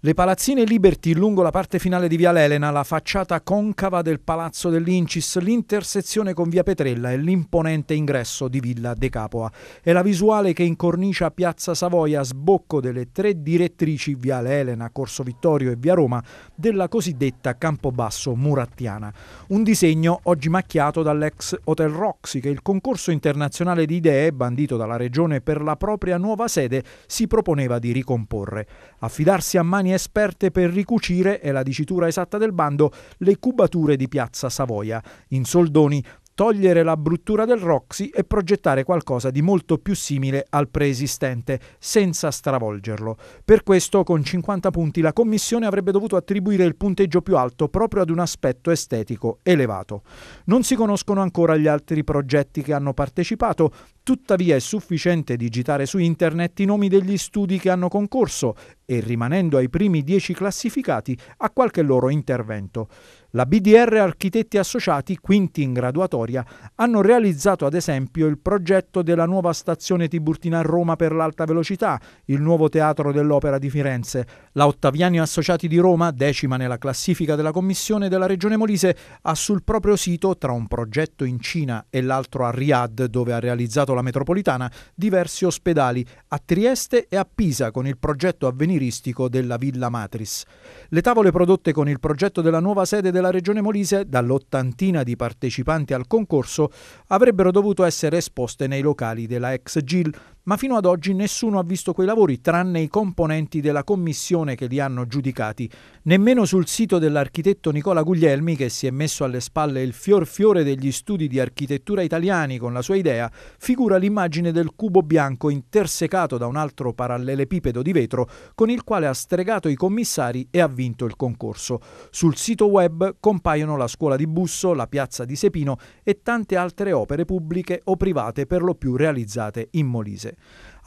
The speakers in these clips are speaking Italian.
Le palazzine Liberty lungo la parte finale di Via Lelena, la facciata concava del Palazzo dell'Incis, l'intersezione con Via Petrella e l'imponente ingresso di Villa De Capua. È la visuale che incornicia Piazza Savoia, sbocco delle tre direttrici Via Lelena, Corso Vittorio e Via Roma della cosiddetta Campobasso murattiana. Un disegno oggi macchiato dall'ex Hotel Roxy che il concorso internazionale di idee bandito dalla regione per la propria nuova sede si proponeva di ricomporre. Affidarsi a mani mani esperte per ricucire, è la dicitura esatta del bando, le cubature di Piazza Savoia. In soldoni, togliere la bruttura del Roxy e progettare qualcosa di molto più simile al preesistente, senza stravolgerlo. Per questo, con 50 punti, la Commissione avrebbe dovuto attribuire il punteggio più alto proprio ad un aspetto estetico elevato. Non si conoscono ancora gli altri progetti che hanno partecipato, Tuttavia è sufficiente digitare su internet i nomi degli studi che hanno concorso e rimanendo ai primi dieci classificati a qualche loro intervento. La BDR Architetti Associati, quinti in graduatoria, hanno realizzato ad esempio il progetto della nuova stazione Tiburtina a Roma per l'alta velocità, il nuovo teatro dell'Opera di Firenze. La Ottaviani Associati di Roma, decima nella classifica della commissione della Regione Molise, ha sul proprio sito, tra un progetto in Cina e l'altro a Riyadh, dove ha realizzato la metropolitana diversi ospedali a Trieste e a Pisa con il progetto avveniristico della Villa Matris. Le tavole prodotte con il progetto della nuova sede della Regione Molise, dall'ottantina di partecipanti al concorso, avrebbero dovuto essere esposte nei locali della ex GIL, ma fino ad oggi nessuno ha visto quei lavori tranne i componenti della commissione che li hanno giudicati. Nemmeno sul sito dell'architetto Nicola Guglielmi, che si è messo alle spalle il fior fiore degli studi di architettura italiani con la sua idea, figura l'immagine del cubo bianco intersecato da un altro parallelepipedo di vetro con il quale ha stregato i commissari e ha vinto il concorso. Sul sito web compaiono la scuola di Busso, la piazza di Sepino e tante altre opere pubbliche o private per lo più realizzate in Molise.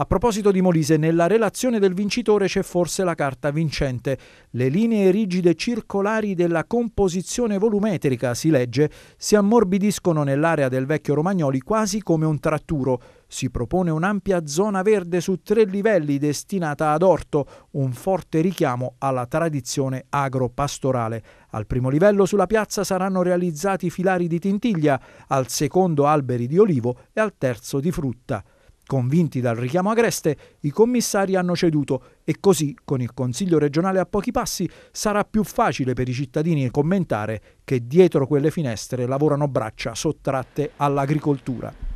A proposito di Molise, nella relazione del vincitore c'è forse la carta vincente. Le linee rigide circolari della composizione volumetrica, si legge, si ammorbidiscono nell'area del vecchio Romagnoli quasi come un tratturo. Si propone un'ampia zona verde su tre livelli destinata ad orto, un forte richiamo alla tradizione agropastorale. Al primo livello sulla piazza saranno realizzati filari di tintiglia, al secondo alberi di olivo e al terzo di frutta. Convinti dal richiamo agreste, i commissari hanno ceduto e così, con il Consiglio regionale a pochi passi, sarà più facile per i cittadini commentare che dietro quelle finestre lavorano braccia sottratte all'agricoltura.